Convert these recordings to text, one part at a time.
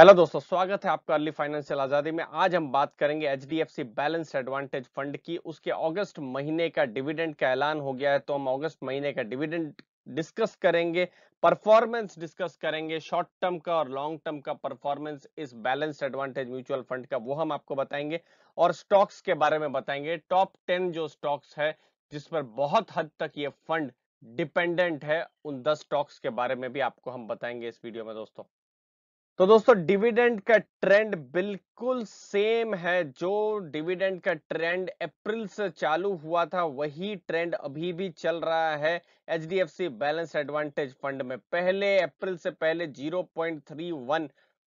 hello दोस्तों स्वागत है आपका अर्ली फाइनेंशियल आजादी में आज हम बात करेंगे H D F C balance advantage fund की उसके अगस्त महीने का डिविडेंड का ऐलान हो गया है तो हम अगस्त महीने का डिविडेंड डिस्कस करेंगे परफॉर्मेंस डिस्कस करेंगे शॉर्ट टर्म का और लॉन्ग टर्म का परफॉर्मेंस इस बैलेंस एडवांटेज म्यूचुअल फंड का वो हम आपको बताएंगे और स्टॉक्स के बारे में बताएंगे टॉप टेन जो स्टॉक्स है जिस पर बहुत हद तक ये फंड डिपेंडेंट है उन दस स्टॉक्स के बारे में भी आपको हम बताएंगे इस वीडियो में दोस्तों तो दोस्तों डिविडेंड का ट्रेंड बिल्कुल सेम है जो डिविडेंड का ट्रेंड अप्रैल से चालू हुआ था वही ट्रेंड अभी भी चल रहा है एच बैलेंस एडवांटेज फंड में पहले अप्रैल से पहले 0.31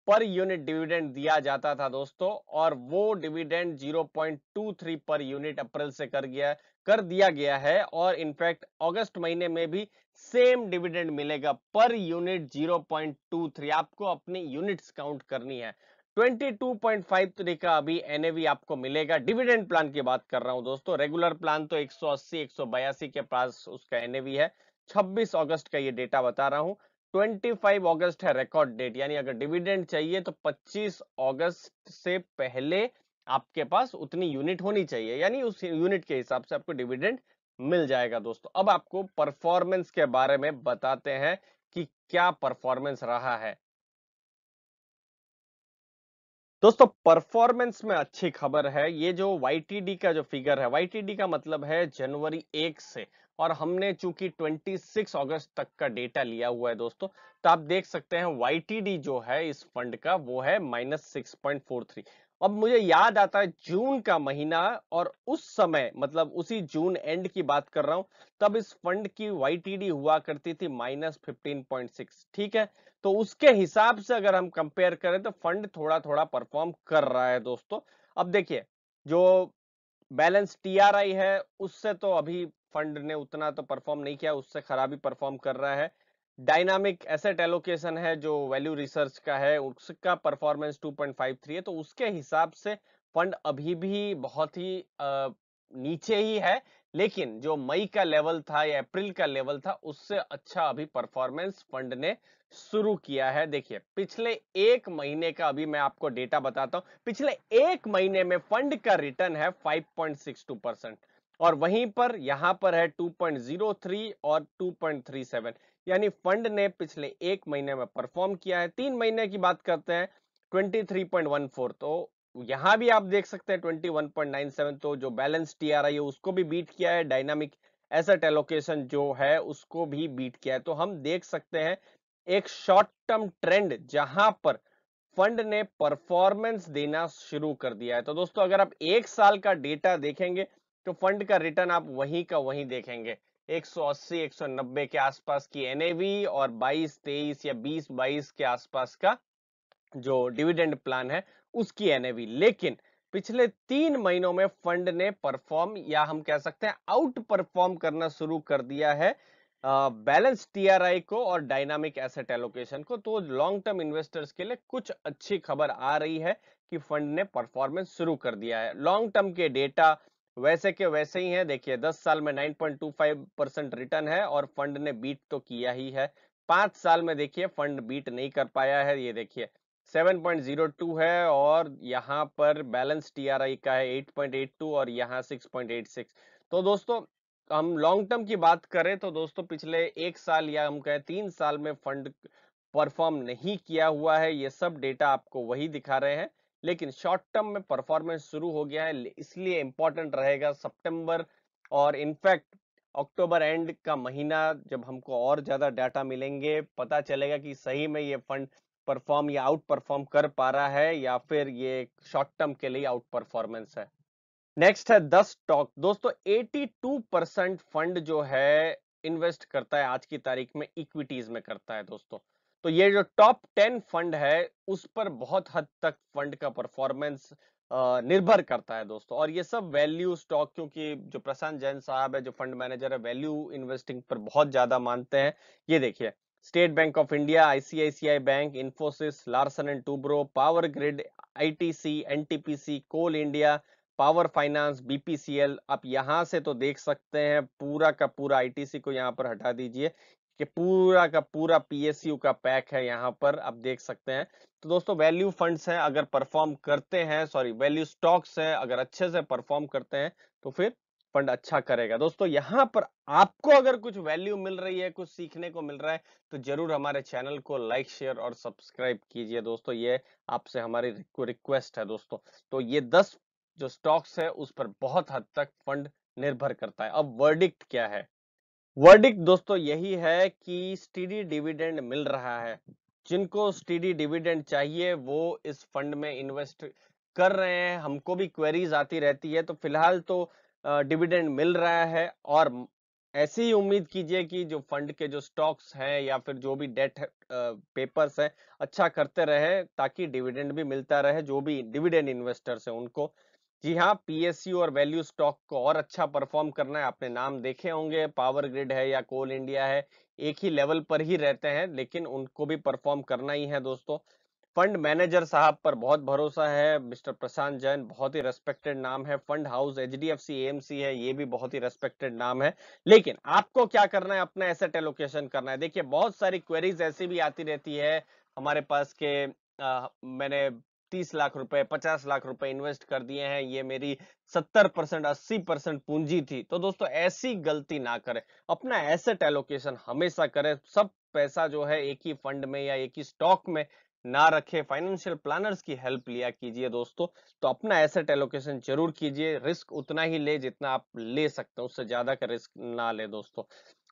पर यूनिट डिविडेंड दिया जाता था दोस्तों और वो डिविडेंड 0.23 पर यूनिट अप्रैल से कर गया कर दिया गया है और इनफैक्ट अगस्त महीने में भी सेम डिविडेंड मिलेगा पर यूनिट 0.23 आपको अपनी यूनिट्स काउंट करनी है 22.53 का अभी एनएवी आपको मिलेगा डिविडेंड प्लान की बात कर रहा हूं दोस्तों रेगुलर प्लान तो 180 182 के पास उसका एनएवी है 26 अगस्त का ये डेटा बता रहा हूं 25 अगस्त है रिकॉर्ड डेट यानी अगर डिविडेंड चाहिए तो 25 अगस्त से पहले आपके पास उतनी यूनिट होनी चाहिए यानी उस यूनिट के हिसाब से आपको डिविडेंड मिल जाएगा दोस्तों अब आपको परफॉर्मेंस के बारे में बताते हैं कि क्या परफॉर्मेंस रहा है दोस्तों परफॉर्मेंस में अच्छी खबर है ये जो YTD का जो फिगर है YTD का मतलब है जनवरी एक से और हमने चूंकि 26 अगस्त तक का डेटा लिया हुआ है दोस्तों तो आप देख सकते हैं YTD जो है इस फंड का वो है minus six point four three अब मुझे याद आता है जून का महीना और उस समय मतलब उसी जून एंड की बात कर रहा हूं तब इस फंड की वाईटीडी हुआ करती थी माइनस फिफ्टीन पॉइंट सिक्स ठीक है तो उसके हिसाब से अगर हम कंपेयर करें तो फंड थोड़ा थोड़ा परफॉर्म कर रहा है दोस्तों अब देखिए जो बैलेंस टीआरआई है उससे तो अभी फंड ने उतना तो परफॉर्म नहीं किया उससे खराबी परफॉर्म कर रहा है डायनामिक एसेट एलोकेशन है जो वैल्यू रिसर्च का है उसका परफॉर्मेंस 2.53 है तो उसके हिसाब से फंड अभी भी बहुत ही आ, नीचे ही है लेकिन जो मई का लेवल था या अप्रैल का लेवल था उससे अच्छा अभी परफॉर्मेंस फंड ने शुरू किया है देखिए पिछले एक महीने का अभी मैं आपको डेटा बताता हूं पिछले एक महीने में फंड का रिटर्न है 5.62 परसेंट और वहीं पर यहां पर है 2.03 और 2.37 यानी फंड ने पिछले एक महीने में परफॉर्म किया है तीन महीने की बात करते हैं फोर तो यहां भी आप देख सकते हैं 21.97 तो जो बैलेंस टी आई है उसको भी बीट किया है डायनामिक एसेट एलोकेशन जो है उसको भी बीट किया है तो हम देख सकते हैं एक शॉर्ट टर्म ट्रेंड जहां पर फंड ने परफॉर्मेंस देना शुरू कर दिया है तो दोस्तों अगर आप एक साल का डेटा देखेंगे तो फंड का रिटर्न आप वहीं का वहीं देखेंगे 180 190 के आसपास की एन और 22 23 या 20 22 के आसपास का जो डिविडेंड प्लान है उसकी एन लेकिन पिछले तीन महीनों में फंड ने परफॉर्म या हम कह सकते हैं आउट परफॉर्म करना शुरू कर दिया है बैलेंस टीआरआई को और डायनामिक एसेट एलोकेशन को तो लॉन्ग टर्म इन्वेस्टर्स के लिए कुछ अच्छी खबर आ रही है कि फंड ने परफॉर्मेंस शुरू कर दिया है लॉन्ग टर्म के डेटा वैसे के वैसे ही है देखिए 10 साल में 9.25 परसेंट रिटर्न है और फंड ने बीट तो किया ही है पांच साल में देखिए फंड बीट नहीं कर पाया है ये देखिए 7.02 है और यहाँ पर बैलेंस टीआरआई का है 8.82 और यहाँ 6.86 तो दोस्तों हम लॉन्ग टर्म की बात करें तो दोस्तों पिछले एक साल या हम कहें तीन साल में फंड परफॉर्म नहीं किया हुआ है ये सब डेटा आपको वही दिखा रहे हैं लेकिन शॉर्ट टर्म में परफॉर्मेंस शुरू हो गया है इसलिए इंपॉर्टेंट रहेगा सितंबर और इनफैक्ट अक्टूबर एंड का महीना जब हमको और ज़्यादा डाटा मिलेंगे पता चलेगा कि सही में ये फंड परफॉर्म या आउट परफॉर्म कर पा रहा है या फिर ये शॉर्ट टर्म के लिए आउट परफॉर्मेंस है नेक्स्ट है दस स्टॉक दोस्तों एटी परसेंट फंड जो है इन्वेस्ट करता है आज की तारीख में इक्विटीज में करता है दोस्तों तो ये जो टॉप टेन फंड है उस पर बहुत हद तक फंड का परफॉर्मेंस निर्भर करता है दोस्तों और ये सब वैल्यू स्टॉक क्योंकि जो प्रशांत जैन साहब है जो फंड मैनेजर है वैल्यू इन्वेस्टिंग पर बहुत ज्यादा मानते हैं ये देखिए State Bank of India ICICI Bank Infosys Larsen and Toubro Power Grid ITC NTPC Coal India Power Finance BPCL आप यहां से तो देख सकते हैं पूरा का पूरा आईटीसी को यहां पर हटा दीजिए कि पूरा का पूरा पीएसयू का पैक है यहाँ पर आप देख सकते हैं तो दोस्तों वैल्यू फंड्स हैं अगर परफॉर्म करते हैं सॉरी वैल्यू स्टॉक्स हैं अगर अच्छे से परफॉर्म करते हैं तो फिर फंड अच्छा करेगा दोस्तों यहाँ पर आपको अगर कुछ वैल्यू मिल रही है कुछ सीखने को मिल रहा है तो जरूर हमारे चैनल को लाइक शेयर और सब्सक्राइब कीजिए दोस्तों ये आपसे हमारी रिक्वेस्ट है दोस्तों तो ये दस जो स्टॉक्स है उस पर बहुत हद तक फंड निर्भर करता है अब वर्डिक्ट क्या है वर्डिक दोस्तों यही है कि स्टीडी डिविडेंड मिल रहा है जिनको स्टीडी डिविडेंड चाहिए वो इस फंड में इन्वेस्ट कर रहे हैं हमको भी क्वेरीज आती रहती है तो फिलहाल तो डिविडेंड मिल रहा है और ऐसी ही उम्मीद कीजिए कि जो फंड के जो स्टॉक्स हैं या फिर जो भी डेट पेपर्स हैं अच्छा करते रहे ताकि डिविडेंड भी मिलता रहे जो भी डिविडेंड इन्वेस्टर्स हैं उनको जी हाँ पीएससी और वैल्यू स्टॉक को और अच्छा परफॉर्म करना है आपने नाम देखे होंगे पावर ग्रिड है या कोल इंडिया है एक ही लेवल पर ही रहते हैं लेकिन उनको भी परफॉर्म करना ही है दोस्तों फंड मैनेजर साहब पर बहुत भरोसा है मिस्टर प्रशांत जैन बहुत ही रेस्पेक्टेड नाम है fund house H D F C है ये भी बहुत ही रेस्पेक्टेड नाम है लेकिन आपको क्या करना है अपना एसेट एलोकेशन करना है देखिए बहुत सारी क्वेरीज ऐसी भी आती रहती है हमारे पास के आ, मैंने तीस लाख रुपए पचास लाख रुपए इन्वेस्ट कर दिए हैं ये मेरी सत्तर परसेंट अस्सी परसेंट पूंजी थी तो दोस्तों ऐसी गलती ना करें अपना एसेट एलोकेशन हमेशा करें सब पैसा जो है एक ही फंड में या एक ही स्टॉक में ना रखे फाइनेंशियल प्लानर्स की हेल्प लिया कीजिए दोस्तों तो अपना एसेट एलोकेशन जरूर कीजिए रिस्क उतना ही ले जितना आप ले सकते हो उससे ज्यादा का रिस्क ना ले दोस्तों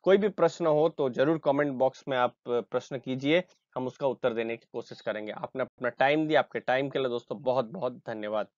कोई भी प्रश्न हो तो जरूर कमेंट बॉक्स में आप प्रश्न कीजिए हम उसका उत्तर देने की कोशिश करेंगे आपने अपना टाइम दिया आपके टाइम के लिए दोस्तों बहुत बहुत धन्यवाद